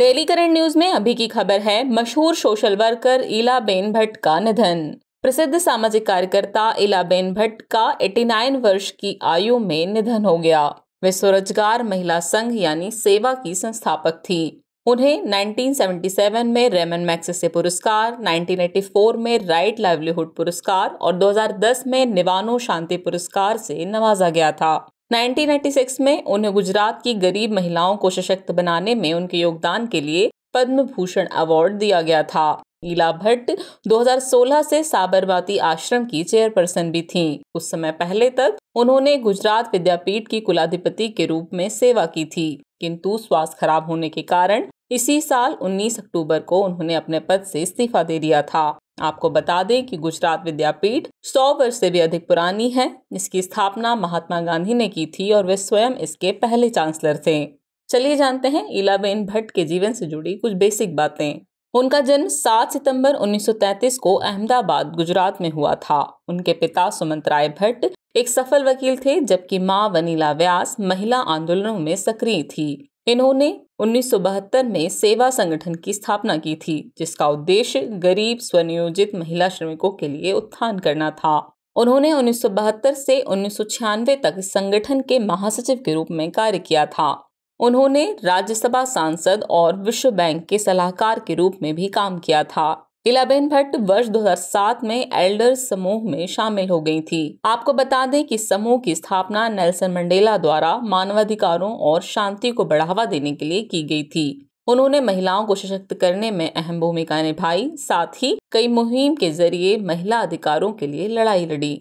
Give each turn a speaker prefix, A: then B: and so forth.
A: Daily current news में अभी की खबर है मशहूर सोशल वर्कर इलाबेन भट्ट का निधन प्रसिद्ध सामाजिक कार्यकर्ता इलाबेन भट्ट का 89 वर्ष की आयु में निधन हो गया वे स्वरोजगार महिला संघ यानी सेवा की संस्थापक थी उन्हें 1977 में रेमन मैक्सेसे पुरस्कार 1984 में राइट लाइवलीहुड पुरस्कार और 2010 में निवानो शांति पुरस्कार से नवाजा गया था 1996 में उन्हें गुजरात की गरीब महिलाओं को सशक्त बनाने में उनके योगदान के लिए पद्म भूषण अवार्ड दिया गया था ईला भट्ट 2016 से साबरमती आश्रम की चेयरपर्सन भी थीं। उस समय पहले तक उन्होंने गुजरात विद्यापीठ की कुलाधिपति के रूप में सेवा की थी किंतु स्वास्थ्य खराब होने के कारण इसी साल 19 अक्टूबर को उन्होंने अपने पद से इस्तीफा दे दिया था आपको बता दें कि गुजरात विद्यापीठ सौ वर्ष से भी अधिक पुरानी है इसकी स्थापना महात्मा गांधी ने की थी और वे स्वयं इसके पहले चांसलर थे चलिए जानते हैं इलाबेन भट्ट के जीवन से जुड़ी कुछ बेसिक बातें उनका जन्म 7 सितंबर 1933 को अहमदाबाद गुजरात में हुआ था उनके पिता सुमंत राय भट्ट एक सफल वकील थे जबकि माँ वनीला व्यास महिला आंदोलनों में सक्रिय थी इन्होंने 1972 में सेवा संगठन की स्थापना की थी जिसका उद्देश्य गरीब स्वनियोजित महिला श्रमिकों के लिए उत्थान करना था उन्होंने उन्नीस से उन्नीस तक संगठन के महासचिव के रूप में कार्य किया था उन्होंने राज्यसभा सांसद और विश्व बैंक के सलाहकार के रूप में भी काम किया था इलाबेन भट्ट वर्ष 2007 में एल्डर समूह में शामिल हो गई थी आपको बता दें कि समूह की स्थापना नेल्सन मंडेला द्वारा मानवाधिकारों और शांति को बढ़ावा देने के लिए की गई थी उन्होंने महिलाओं को सशक्त करने में अहम भूमिका निभाई साथ ही कई मुहिम के जरिए महिला अधिकारों के लिए लड़ाई लड़ी